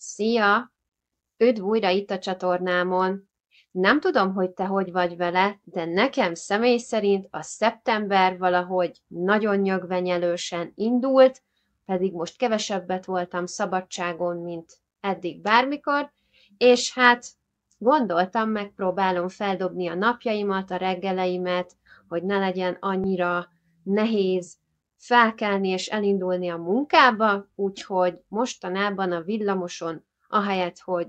Szia! Üdv újra itt a csatornámon! Nem tudom, hogy te hogy vagy vele, de nekem személy szerint a szeptember valahogy nagyon nyögvenyelősen indult, pedig most kevesebbet voltam szabadságon, mint eddig bármikor, és hát gondoltam, megpróbálom feldobni a napjaimat, a reggeleimet, hogy ne legyen annyira nehéz felkelni és elindulni a munkába, úgyhogy mostanában a villamoson, ahelyett, hogy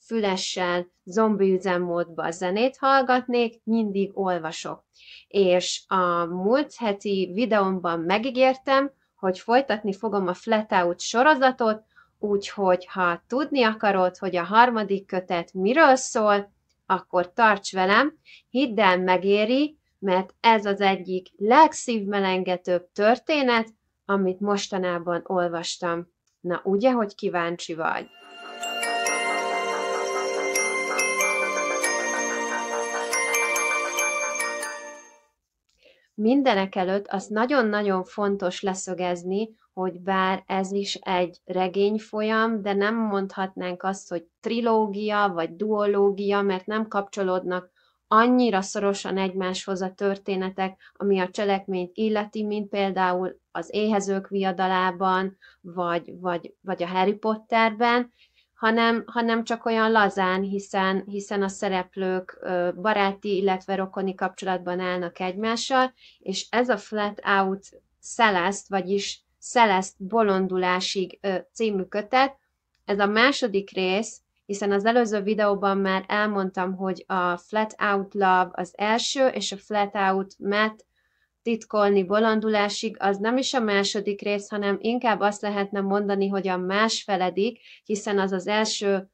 fülessel, zombi üzemmódba a zenét hallgatnék, mindig olvasok. És a múlt heti videómban megígértem, hogy folytatni fogom a Flat Out sorozatot, úgyhogy ha tudni akarod, hogy a harmadik kötet miről szól, akkor tarts velem, hidd el megéri, mert ez az egyik legszívmelengetőbb történet, amit mostanában olvastam. Na ugye, hogy kíváncsi vagy? Mindenek előtt azt nagyon-nagyon fontos leszögezni, hogy bár ez is egy regényfolyam, de nem mondhatnánk azt, hogy trilógia vagy duológia, mert nem kapcsolódnak annyira szorosan egymáshoz a történetek, ami a cselekményt illeti, mint például az éhezők viadalában, vagy, vagy, vagy a Harry Potterben, hanem, hanem csak olyan lazán, hiszen, hiszen a szereplők baráti, illetve rokoni kapcsolatban állnak egymással, és ez a Flat Out Szeleszt, vagyis Szeleszt bolondulásig című kötet, ez a második rész, hiszen az előző videóban már elmondtam, hogy a Flat Out Love az első, és a Flat Out met titkolni bolondulásig, az nem is a második rész, hanem inkább azt lehetne mondani, hogy a másfeledik, hiszen az az első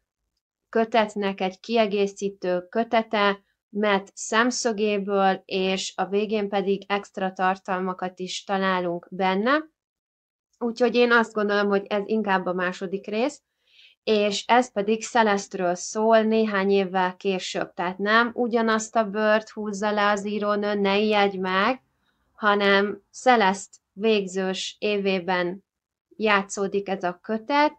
kötetnek egy kiegészítő kötete, mert szemszögéből, és a végén pedig extra tartalmakat is találunk benne. Úgyhogy én azt gondolom, hogy ez inkább a második rész és ez pedig Szelesztről szól néhány évvel később, tehát nem ugyanazt a bört húzza le az írónő, ne ijedj meg, hanem Szeleszt végzős évében játszódik ez a kötet,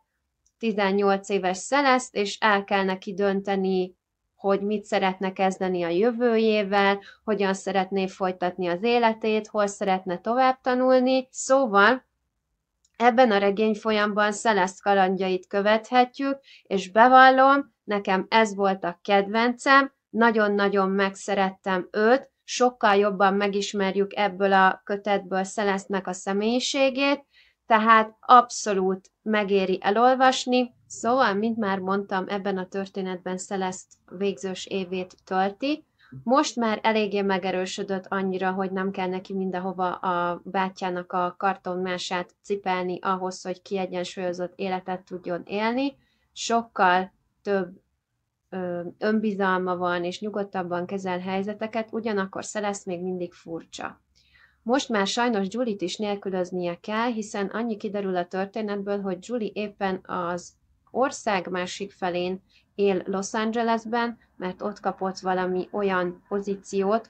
18 éves Szeleszt, és el kell neki dönteni, hogy mit szeretne kezdeni a jövőjével, hogyan szeretné folytatni az életét, hol szeretne tovább tanulni. Szóval Ebben a regény folyamban Szeleszt kalandjait követhetjük, és bevallom, nekem ez volt a kedvencem, nagyon-nagyon megszerettem őt, sokkal jobban megismerjük ebből a kötetből Szelesztnek a személyiségét, tehát abszolút megéri elolvasni. Szóval, mint már mondtam, ebben a történetben Szeleszt végzős évét tölti, most már eléggé megerősödött annyira, hogy nem kell neki mindenhova a bátyának a kartonmását cipelni ahhoz, hogy kiegyensúlyozott életet tudjon élni. Sokkal több ö, önbizalma van, és nyugodtabban kezel helyzeteket, ugyanakkor Szelesz még mindig furcsa. Most már sajnos Julit is nélkülöznie kell, hiszen annyi kiderül a történetből, hogy Julie éppen az ország másik felén él Los Angelesben, mert ott kapott valami olyan pozíciót,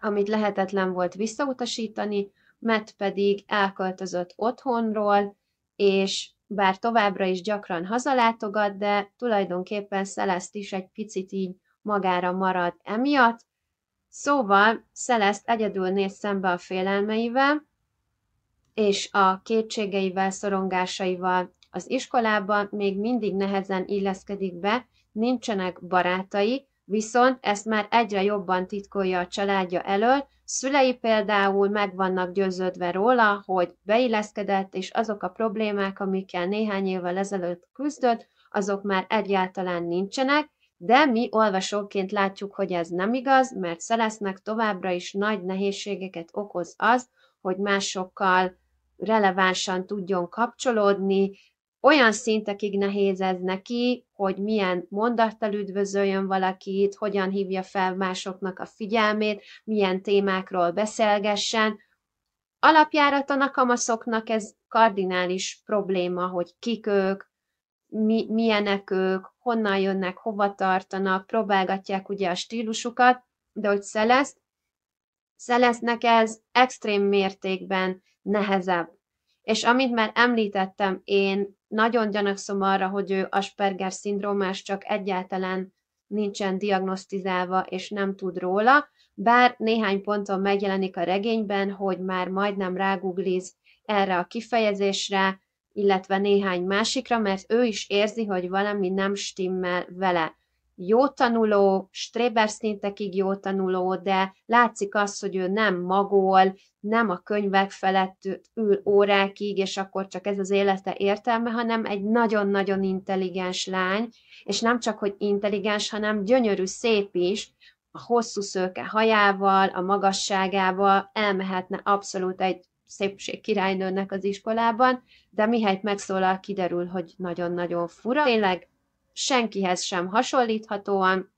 amit lehetetlen volt visszautasítani, Mert pedig elköltözött otthonról, és bár továbbra is gyakran hazalátogat, de tulajdonképpen Szeleszt is egy picit így magára marad emiatt. Szóval Szeleszt egyedül néz szembe a félelmeivel, és a kétségeivel, szorongásaival az iskolában még mindig nehezen illeszkedik be, nincsenek barátai, viszont ezt már egyre jobban titkolja a családja elől, szülei például meg vannak győződve róla, hogy beilleszkedett, és azok a problémák, amikkel néhány évvel ezelőtt küzdött, azok már egyáltalán nincsenek, de mi olvasóként látjuk, hogy ez nem igaz, mert Szelesznek továbbra is nagy nehézségeket okoz az, hogy másokkal relevánsan tudjon kapcsolódni, olyan szintekig nehéz ez neki, hogy milyen mondattal üdvözöljön valakit, hogyan hívja fel másoknak a figyelmét, milyen témákról beszélgessen. Alapjáraton a kamaszoknak ez kardinális probléma, hogy kik ők, mi, milyenek ők, honnan jönnek, hova tartanak, próbálgatják ugye a stílusukat, de hogy Celeste, Celeste-nek ez extrém mértékben nehezebb. És amit már említettem, én nagyon gyanakszom arra, hogy ő Asperger szindrómás, csak egyáltalán nincsen diagnosztizálva, és nem tud róla, bár néhány ponton megjelenik a regényben, hogy már majdnem rágugliz erre a kifejezésre, illetve néhány másikra, mert ő is érzi, hogy valami nem stimmel vele jó tanuló, Stréber szintekig jó tanuló, de látszik az, hogy ő nem magol, nem a könyvek felett ül órákig, és akkor csak ez az élete értelme, hanem egy nagyon-nagyon intelligens lány, és nem csak, hogy intelligens, hanem gyönyörű, szép is, a hosszú szőke hajával, a magasságával elmehetne abszolút egy szépség királynőnek az iskolában, de mihelyt megszólal, kiderül, hogy nagyon-nagyon fura. Tényleg senkihez sem hasonlíthatóan,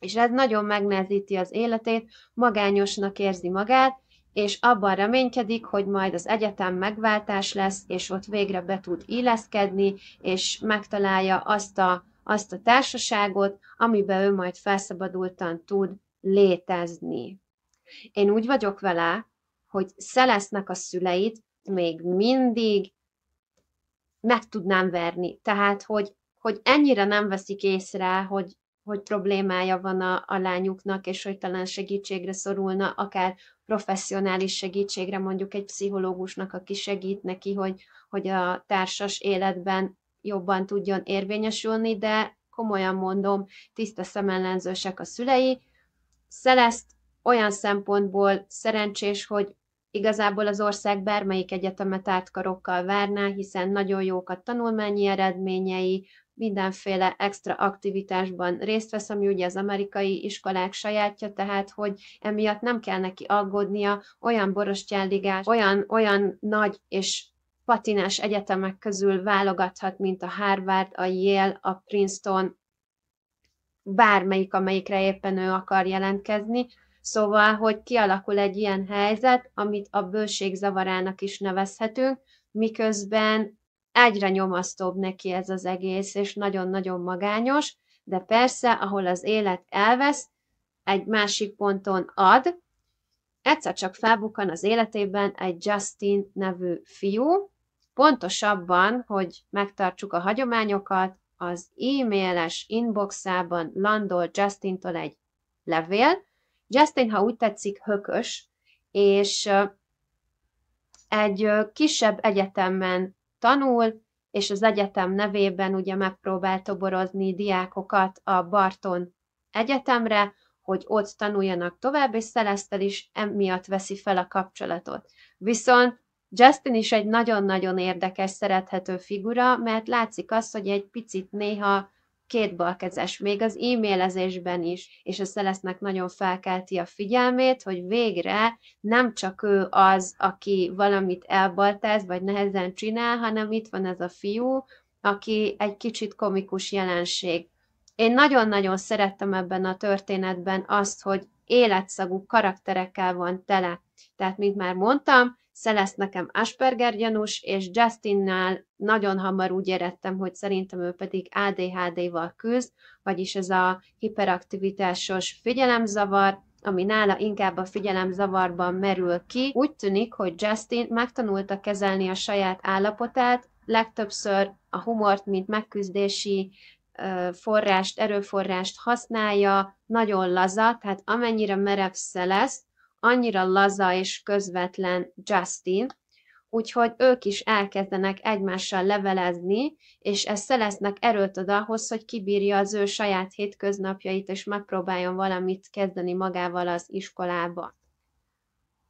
és ez nagyon megnehezíti az életét, magányosnak érzi magát, és abban reménykedik, hogy majd az egyetem megváltás lesz, és ott végre be tud illeszkedni, és megtalálja azt a, azt a társaságot, amiben ő majd felszabadultan tud létezni. Én úgy vagyok vele, hogy szelesznek a szüleit még mindig meg tudnám verni. Tehát, hogy hogy ennyire nem veszik észre, hogy, hogy problémája van a, a lányuknak, és hogy talán segítségre szorulna, akár professzionális segítségre, mondjuk egy pszichológusnak, aki segít neki, hogy, hogy a társas életben jobban tudjon érvényesülni, de komolyan mondom, tiszta szemellenzősek a szülei. Szeleszt olyan szempontból szerencsés, hogy igazából az ország bármelyik egyetemet átkarokkal várná, hiszen nagyon jók a tanulmányi eredményei, mindenféle extra aktivitásban részt vesz, ami ugye az amerikai iskolák sajátja, tehát hogy emiatt nem kell neki aggódnia olyan borostyánligás, olyan, olyan nagy és patinás egyetemek közül válogathat, mint a Harvard, a Yale, a Princeton, bármelyik, amelyikre éppen ő akar jelentkezni. Szóval, hogy kialakul egy ilyen helyzet, amit a bőség zavarának is nevezhetünk, miközben egyre nyomasztóbb neki ez az egész, és nagyon-nagyon magányos, de persze, ahol az élet elvesz, egy másik ponton ad, egyszer csak felbukkan az életében egy Justin nevű fiú, pontosabban, hogy megtartsuk a hagyományokat, az e-mailes inboxában landol Justintól egy levél. Justin, ha úgy tetszik, hökös, és egy kisebb egyetemen tanul, és az egyetem nevében ugye megpróbál toborozni diákokat a Barton Egyetemre, hogy ott tanuljanak tovább, és Celeste is emiatt veszi fel a kapcsolatot. Viszont Justin is egy nagyon-nagyon érdekes, szerethető figura, mert látszik az, hogy egy picit néha két balkezes, még az e-mailezésben is, és a Szelesznek nagyon felkelti a figyelmét, hogy végre nem csak ő az, aki valamit elbaltáz, vagy nehezen csinál, hanem itt van ez a fiú, aki egy kicsit komikus jelenség. Én nagyon-nagyon szerettem ebben a történetben azt, hogy életszagú karakterekkel van tele. Tehát, mint már mondtam, Szelesz nekem Asperger gyanús, és Justinnál nagyon hamar úgy érettem, hogy szerintem ő pedig ADHD-val küzd, vagyis ez a hiperaktivitásos figyelemzavar, ami nála inkább a figyelemzavarban merül ki. Úgy tűnik, hogy Justin megtanulta kezelni a saját állapotát, legtöbbször a humort, mint megküzdési forrást, erőforrást használja, nagyon laza, tehát amennyire merev szelesz, annyira laza és közvetlen Justin, úgyhogy ők is elkezdenek egymással levelezni, és ez Szelesznek erőt ad ahhoz, hogy kibírja az ő saját hétköznapjait, és megpróbáljon valamit kezdeni magával az iskolába.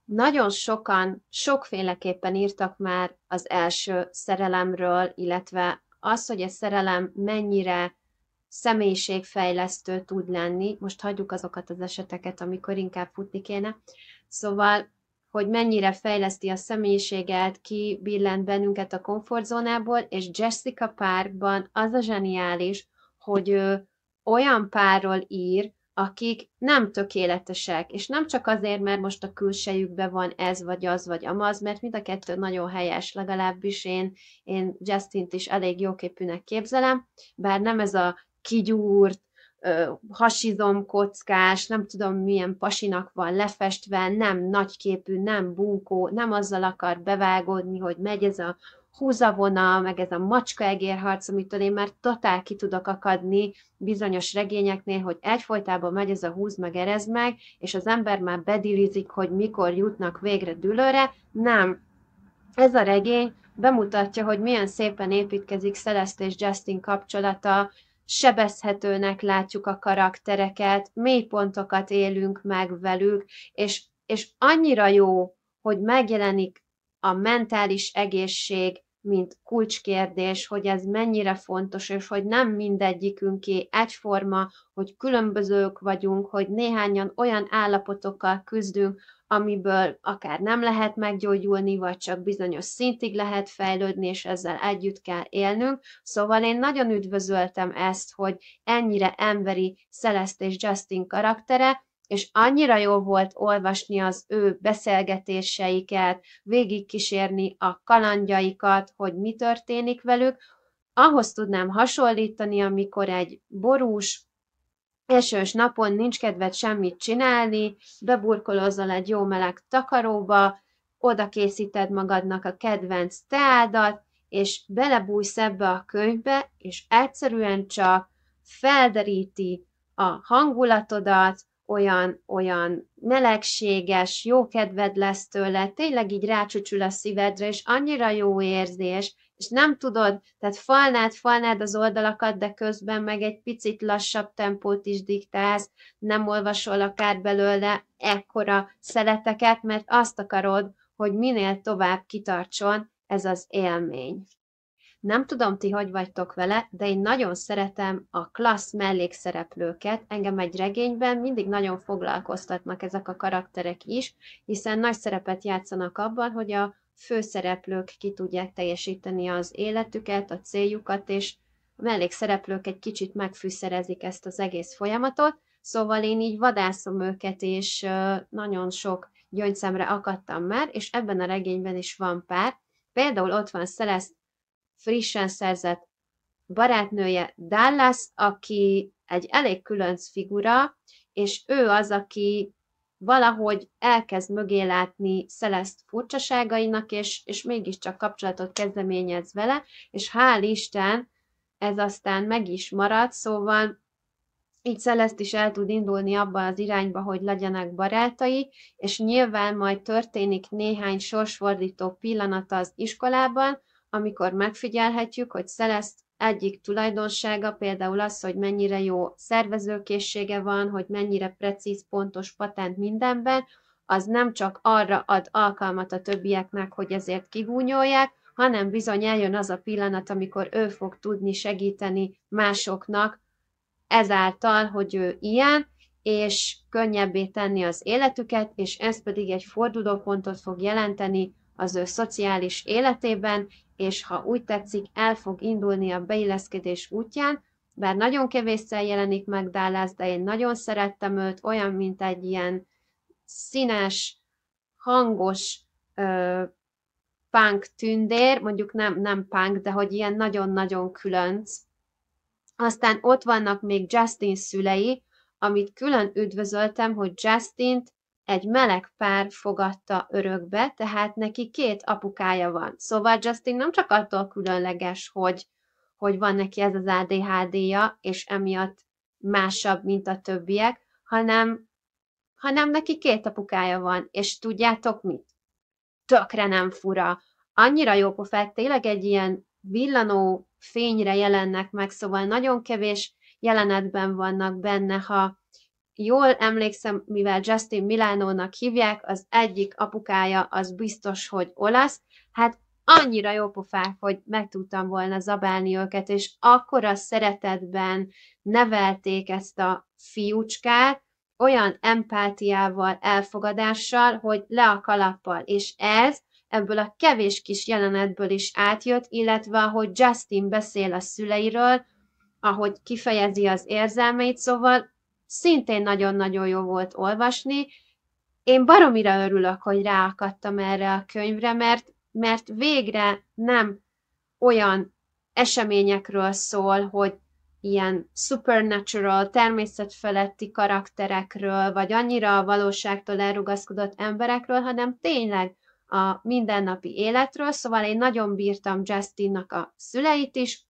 Nagyon sokan sokféleképpen írtak már az első szerelemről, illetve az, hogy a szerelem mennyire személyiségfejlesztő tud lenni. Most hagyjuk azokat az eseteket, amikor inkább futni kéne. Szóval, hogy mennyire fejleszti a személyiséget, ki billent bennünket a komfortzónából, és Jessica Parkban az a zseniális, hogy ő olyan párról ír, akik nem tökéletesek, és nem csak azért, mert most a külsejükben van ez, vagy az, vagy amaz, mert mind a kettő nagyon helyes, legalábbis én, én Justin-t is elég jóképűnek képzelem, bár nem ez a kigyúrt, hasizom kockás, nem tudom milyen pasinak van lefestve, nem nagyképű, nem bunkó, nem azzal akar bevágódni, hogy megy ez a húzavona, meg ez a egérharc, amitől én már totál ki tudok akadni bizonyos regényeknél, hogy egyfolytában megy ez a húz meg erez meg, és az ember már bedilizik, hogy mikor jutnak végre dülőre. Nem. Ez a regény bemutatja, hogy milyen szépen építkezik Celeste és Justin kapcsolata, sebezhetőnek látjuk a karaktereket, mélypontokat élünk meg velük, és, és annyira jó, hogy megjelenik a mentális egészség mint kulcskérdés, hogy ez mennyire fontos, és hogy nem mindegyikünké egyforma, hogy különbözők vagyunk, hogy néhányan olyan állapotokkal küzdünk, amiből akár nem lehet meggyógyulni, vagy csak bizonyos szintig lehet fejlődni, és ezzel együtt kell élnünk. Szóval én nagyon üdvözöltem ezt, hogy ennyire emberi Celeste és Justin karaktere, és annyira jó volt olvasni az ő beszélgetéseiket, végigkísérni a kalandjaikat, hogy mi történik velük, ahhoz tudnám hasonlítani, amikor egy borús, esős napon nincs kedved semmit csinálni, beburkolózol egy jó meleg takaróba, oda készíted magadnak a kedvenc teádat, és belebújsz ebbe a könyvbe, és egyszerűen csak felderíti a hangulatodat, olyan, olyan melegséges, jó kedved lesz tőle, tényleg így rácsücsül a szívedre, és annyira jó érzés, és nem tudod, tehát falnád, falnád az oldalakat, de közben meg egy picit lassabb tempót is diktálsz, nem olvasol akár belőle ekkora szeleteket, mert azt akarod, hogy minél tovább kitartson ez az élmény. Nem tudom, ti hogy vagytok vele, de én nagyon szeretem a klassz mellékszereplőket. Engem egy regényben mindig nagyon foglalkoztatnak ezek a karakterek is, hiszen nagy szerepet játszanak abban, hogy a főszereplők ki tudják teljesíteni az életüket, a céljukat, és a mellékszereplők egy kicsit megfűszerezik ezt az egész folyamatot, szóval én így vadászom őket, és nagyon sok gyöngyszemre akadtam már, és ebben a regényben is van pár. Például ott van Celeste frissen szerzett barátnője Dallas, aki egy elég különc figura, és ő az, aki valahogy elkezd mögé látni Szeleszt furcsaságainak, és, és mégiscsak kapcsolatot kezdeményez vele, és hál' Isten, ez aztán meg is marad, szóval így Szeleszt is el tud indulni abba az irányba, hogy legyenek barátai, és nyilván majd történik néhány sorsfordító pillanata az iskolában, amikor megfigyelhetjük, hogy Szeleszt egyik tulajdonsága például az, hogy mennyire jó szervezőkészsége van, hogy mennyire precíz, pontos patent mindenben, az nem csak arra ad alkalmat a többieknek, hogy ezért kigúnyolják, hanem bizony eljön az a pillanat, amikor ő fog tudni segíteni másoknak ezáltal, hogy ő ilyen, és könnyebbé tenni az életüket, és ez pedig egy fordulópontot fog jelenteni az ő szociális életében, és ha úgy tetszik, el fog indulni a beilleszkedés útján, bár nagyon kevésszer jelenik meg Dallas, de én nagyon szerettem őt, olyan, mint egy ilyen színes, hangos ö, punk tündér, mondjuk nem, nem punk, de hogy ilyen nagyon-nagyon különc. Aztán ott vannak még Justin szülei, amit külön üdvözöltem, hogy Justint egy meleg pár fogadta örökbe, tehát neki két apukája van. Szóval Justin nem csak attól különleges, hogy, hogy van neki ez az ADHD-ja, és emiatt másabb, mint a többiek, hanem, hanem neki két apukája van, és tudjátok mit? Tökre nem fura. Annyira jópofák, tényleg egy ilyen villanó fényre jelennek meg, szóval nagyon kevés jelenetben vannak benne, ha, jól emlékszem, mivel Justin Milánónak hívják, az egyik apukája az biztos, hogy olasz, hát annyira jó pofák, hogy meg tudtam volna zabálni őket, és akkora szeretetben nevelték ezt a fiúcskát, olyan empátiával, elfogadással, hogy le a kalappal, és ez ebből a kevés kis jelenetből is átjött, illetve ahogy Justin beszél a szüleiről, ahogy kifejezi az érzelmeit, szóval szintén nagyon-nagyon jó volt olvasni. Én baromira örülök, hogy ráakadtam erre a könyvre, mert, mert végre nem olyan eseményekről szól, hogy ilyen supernatural, természetfeletti karakterekről, vagy annyira a valóságtól elrugaszkodott emberekről, hanem tényleg a mindennapi életről, szóval én nagyon bírtam Justinnak a szüleit is,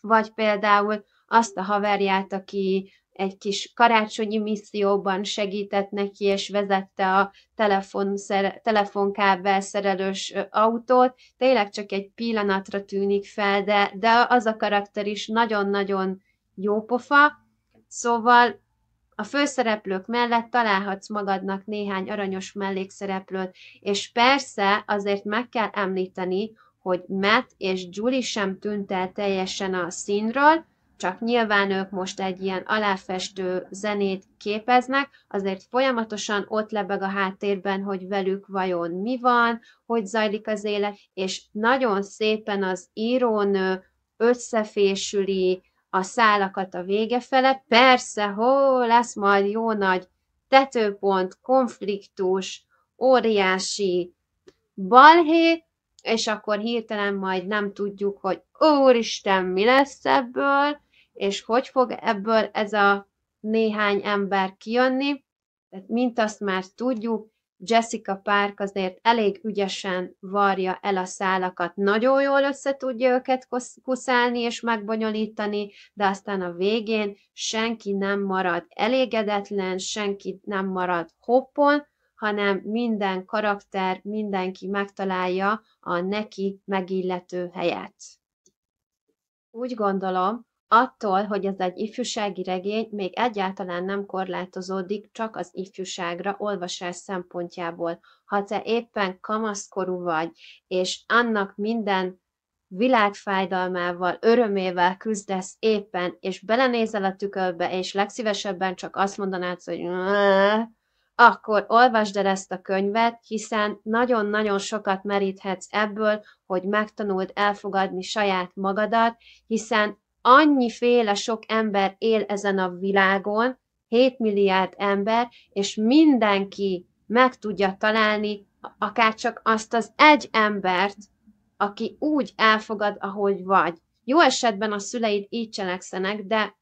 vagy például azt a haverját, aki egy kis karácsonyi misszióban segített neki, és vezette a telefon, szere, telefonkábel szerelős autót. Tényleg csak egy pillanatra tűnik fel, de, de az a karakter is nagyon-nagyon jópofa, szóval a főszereplők mellett találhatsz magadnak néhány aranyos mellékszereplőt, és persze azért meg kell említeni, hogy Matt és Julie sem tűnt el teljesen a színről, csak nyilván ők most egy ilyen aláfestő zenét képeznek, azért folyamatosan ott lebeg a háttérben, hogy velük vajon mi van, hogy zajlik az élet, és nagyon szépen az írónő összefésüli a szálakat a vége fele. Persze, hó, lesz majd jó nagy tetőpont, konfliktus, óriási balhé, és akkor hirtelen majd nem tudjuk, hogy úristen, mi lesz ebből, és hogy fog ebből ez a néhány ember kijönni. Tehát mint azt már tudjuk, Jessica Park azért elég ügyesen varja el a szálakat, nagyon jól össze tudja őket kuszálni és megbonyolítani, de aztán a végén senki nem marad elégedetlen, senki nem marad hoppon, hanem minden karakter, mindenki megtalálja a neki megillető helyet. Úgy gondolom, attól, hogy ez egy ifjúsági regény, még egyáltalán nem korlátozódik csak az ifjúságra olvasás szempontjából. Ha te éppen kamaszkorú vagy, és annak minden világfájdalmával, örömével küzdesz éppen, és belenézel a tükörbe, és legszívesebben csak azt mondanád, hogy akkor olvasd el ezt a könyvet, hiszen nagyon-nagyon sokat meríthetsz ebből, hogy megtanuld elfogadni saját magadat, hiszen Annyi féle, sok ember él ezen a világon, 7 milliárd ember, és mindenki meg tudja találni akár csak azt az egy embert, aki úgy elfogad, ahogy vagy. Jó esetben a szüleid így cselekszenek, de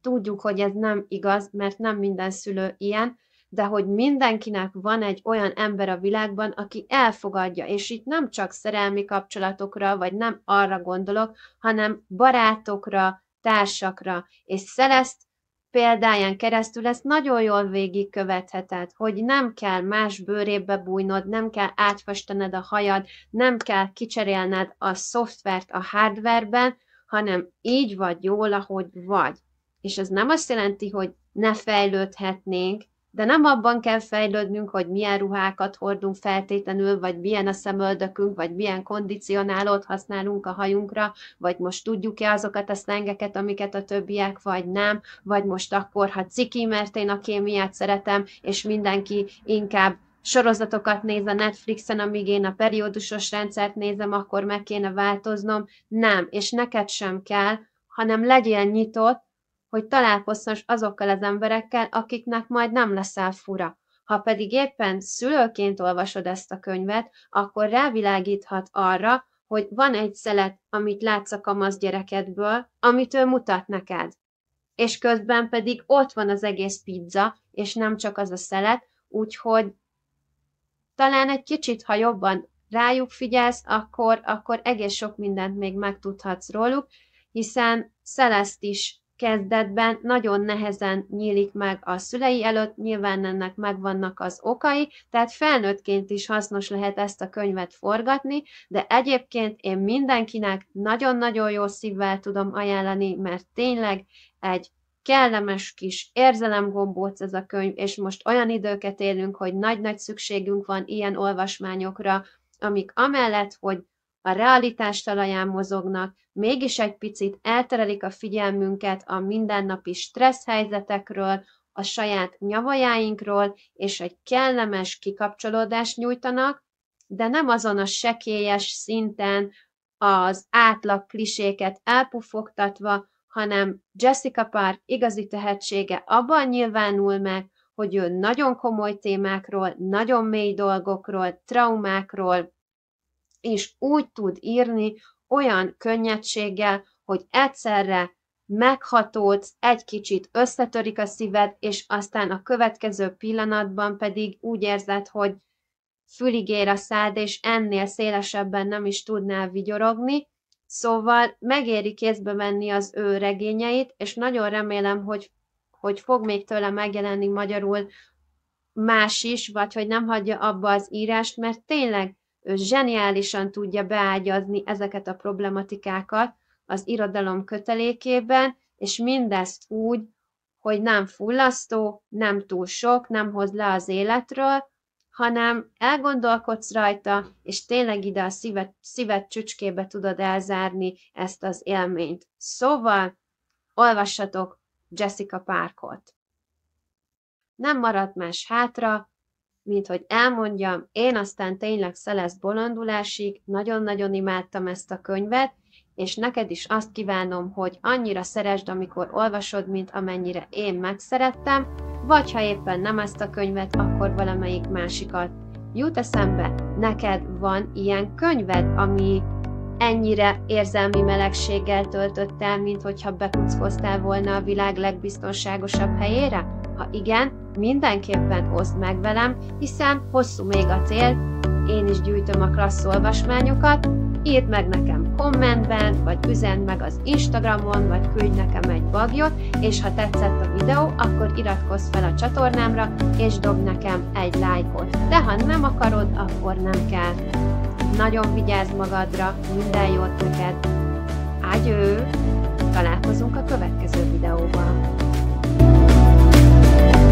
tudjuk, hogy ez nem igaz, mert nem minden szülő ilyen, de hogy mindenkinek van egy olyan ember a világban, aki elfogadja, és itt nem csak szerelmi kapcsolatokra, vagy nem arra gondolok, hanem barátokra, társakra, és szelezt példáján keresztül ezt nagyon jól végigkövetheted, hogy nem kell más bőrébe bújnod, nem kell átfestened a hajad, nem kell kicserélned a szoftvert a hardverben, hanem így vagy jól, ahogy vagy. És ez nem azt jelenti, hogy ne fejlődhetnénk, de nem abban kell fejlődnünk, hogy milyen ruhákat hordunk feltétlenül, vagy milyen a szemöldökünk, vagy milyen kondicionálót használunk a hajunkra, vagy most tudjuk-e azokat a szlengeket, amiket a többiek, vagy nem, vagy most akkor, ha ciki, mert én a kémiát szeretem, és mindenki inkább sorozatokat néz a Netflixen, amíg én a periódusos rendszert nézem, akkor meg kéne változnom. Nem, és neked sem kell, hanem legyél nyitott, hogy találkozhass azokkal az emberekkel, akiknek majd nem leszel fura. Ha pedig éppen szülőként olvasod ezt a könyvet, akkor rávilágíthat arra, hogy van egy szelet, amit látsz a kamasz gyerekedből, amit ő mutat neked. És közben pedig ott van az egész pizza, és nem csak az a szelet, úgyhogy talán egy kicsit, ha jobban rájuk figyelsz, akkor, akkor egész sok mindent még megtudhatsz róluk, hiszen Szeleszt is kezdetben nagyon nehezen nyílik meg a szülei előtt, nyilván ennek megvannak az okai, tehát felnőttként is hasznos lehet ezt a könyvet forgatni, de egyébként én mindenkinek nagyon-nagyon jó szívvel tudom ajánlani, mert tényleg egy kellemes kis érzelemgombóc ez a könyv, és most olyan időket élünk, hogy nagy-nagy szükségünk van ilyen olvasmányokra, amik amellett, hogy a realitás talaján mozognak, mégis egy picit elterelik a figyelmünket a mindennapi stressz helyzetekről, a saját nyavajáinkról, és egy kellemes kikapcsolódást nyújtanak, de nem azon a sekélyes szinten az átlag kliséket elpufogtatva, hanem Jessica Park igazi tehetsége abban nyilvánul meg, hogy ő nagyon komoly témákról, nagyon mély dolgokról, traumákról, és úgy tud írni olyan könnyedséggel, hogy egyszerre meghatódsz, egy kicsit összetörik a szíved, és aztán a következő pillanatban pedig úgy érzed, hogy füligér a szád, és ennél szélesebben nem is tudnál vigyorogni, szóval megéri kézbe venni az ő regényeit, és nagyon remélem, hogy, hogy fog még tőle megjelenni magyarul más is, vagy hogy nem hagyja abba az írást, mert tényleg ő zseniálisan tudja beágyazni ezeket a problematikákat az irodalom kötelékében, és mindezt úgy, hogy nem fullasztó, nem túl sok, nem hoz le az életről, hanem elgondolkodsz rajta, és tényleg ide a szíved, szíved csücskébe tudod elzárni ezt az élményt. Szóval olvassatok Jessica Parkot. Nem maradt más hátra, mint hogy elmondjam, én aztán tényleg szelesz bolondulásig nagyon-nagyon imádtam ezt a könyvet, és neked is azt kívánom, hogy annyira szeresd, amikor olvasod, mint amennyire én megszerettem, vagy ha éppen nem ezt a könyvet, akkor valamelyik másikat. Jut eszembe, neked van ilyen könyved, ami ennyire érzelmi melegséggel töltött el, mint hogyha bekuckoztál volna a világ legbiztonságosabb helyére? Ha igen, mindenképpen oszd meg velem, hiszen hosszú még a cél, én is gyűjtöm a klassz olvasmányokat, írd meg nekem kommentben, vagy üzend meg az Instagramon, vagy küldj nekem egy bagyot, és ha tetszett a videó, akkor iratkozz fel a csatornámra, és dob nekem egy lájkot. De ha nem akarod, akkor nem kell. Nagyon vigyázz magadra, minden jót neked! Ágyő! Találkozunk a következő videóban! you